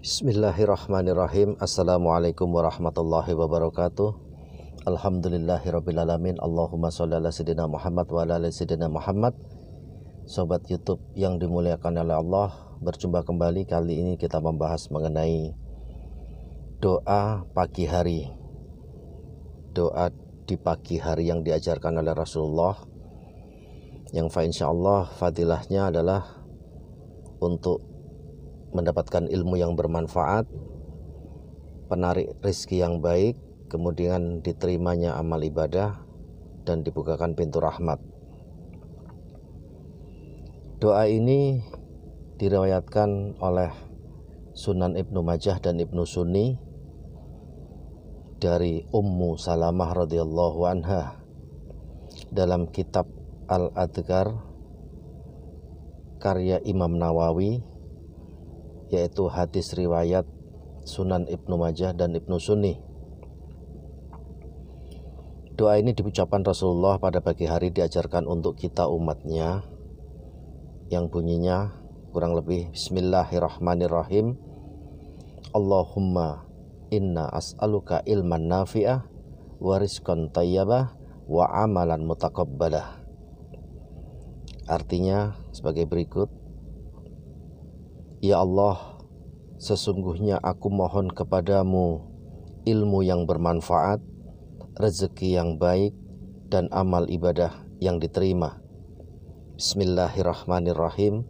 Bismillahirrahmanirrahim. Assalamualaikum warahmatullahi wabarakatuh. Alhamdulillahirrabbilalamin. Allahumma sholli ala sidina Muhammad wa ala sidina Muhammad. Sobat YouTube yang dimuliakan oleh Allah, berjumpa kembali kali ini kita membahas mengenai doa pagi hari. Doa di pagi hari yang diajarkan oleh Rasulullah yang fa insya Allah fadilahnya adalah untuk mendapatkan ilmu yang bermanfaat, penarik rizki yang baik, kemudian diterimanya amal ibadah, dan dibukakan pintu rahmat. Doa ini diriwayatkan oleh Sunan Ibnu Majah dan Ibnu Sunni dari Ummu Salamah radhiyallahu anha dalam kitab Al-Adhkar karya Imam Nawawi yaitu hadis riwayat Sunan Ibnu Majah dan Ibnu Sunni. Doa ini diucapkan Rasulullah pada pagi hari diajarkan untuk kita umatnya yang bunyinya kurang lebih Bismillahirrahmanirrahim Allahumma inna as'aluka ilman nafi'ah wariskon tayyabah wa amalan mutakabbalah Artinya sebagai berikut Ya Allah, sesungguhnya aku mohon kepadamu ilmu yang bermanfaat, rezeki yang baik, dan amal ibadah yang diterima. Bismillahirrahmanirrahim.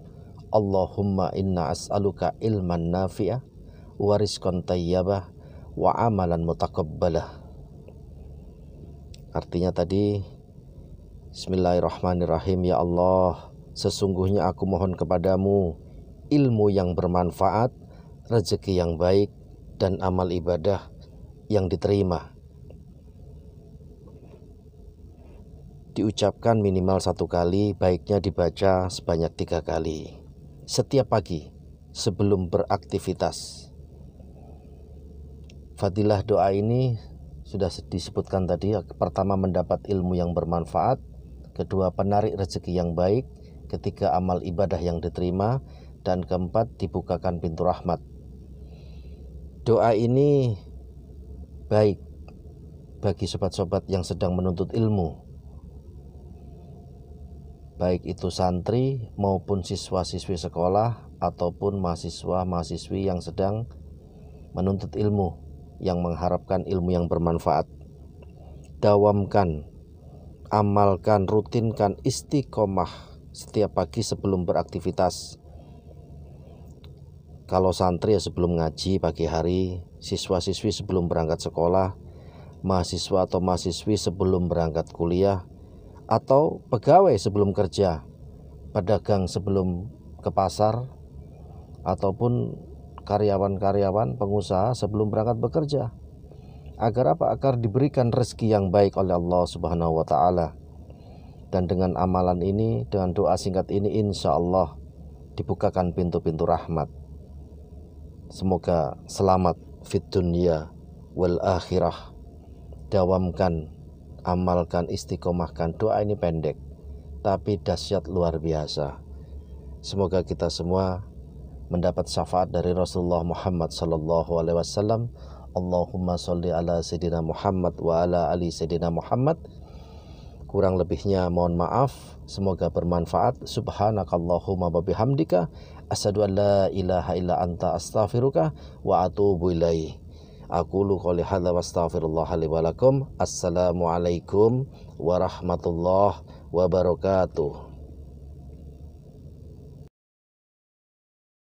Allahumma inna as'aluka ilman nafi'ah wa rizqan tayyabah wa amalan mutakabbalah. Artinya tadi Bismillahirrahmanirrahim ya Allah sesungguhnya aku mohon kepadamu ilmu yang bermanfaat, rezeki yang baik, dan amal ibadah yang diterima. Diucapkan minimal satu kali, baiknya dibaca sebanyak tiga kali. Setiap pagi sebelum beraktivitas. Fadilah doa ini sudah disebutkan tadi, pertama mendapat ilmu yang bermanfaat, kedua penarik rezeki yang baik, ketiga amal ibadah yang diterima, dan keempat dibukakan pintu rahmat. Doa ini baik bagi sobat-sobat yang sedang menuntut ilmu, baik itu santri maupun siswa-siswi sekolah ataupun mahasiswa-mahasiswi yang sedang menuntut ilmu yang mengharapkan ilmu yang bermanfaat. Dawamkan, amalkan, rutinkan istiqomah setiap pagi sebelum beraktivitas kalau santri ya sebelum ngaji pagi hari, siswa-siswi sebelum berangkat sekolah, mahasiswa atau mahasiswi sebelum berangkat kuliah, atau pegawai sebelum kerja, pedagang sebelum ke pasar, ataupun karyawan-karyawan pengusaha sebelum berangkat bekerja. Agar apa? Agar diberikan rezeki yang baik oleh Allah Subhanahu wa taala. Dan dengan amalan ini, dengan doa singkat ini insya Allah dibukakan pintu-pintu rahmat. Semoga selamat fit dunia wal akhirah. Dawamkan, amalkan, istiqomahkan. Doa ini pendek, tapi dahsyat luar biasa. Semoga kita semua mendapat syafaat dari Rasulullah Muhammad sallallahu alaihi wasallam. Allahumma sholli ala sayidina Muhammad wa ala ali sayidina Muhammad. Kurang lebihnya mohon maaf. Semoga bermanfaat. Subhanakallahumma wa bihamdika Asyhadu an la ilaha illa anta astaghfiruka wa atubu ilaih. Aku lu qouli hadza wa li wa lakum. warahmatullahi wabarakatuh.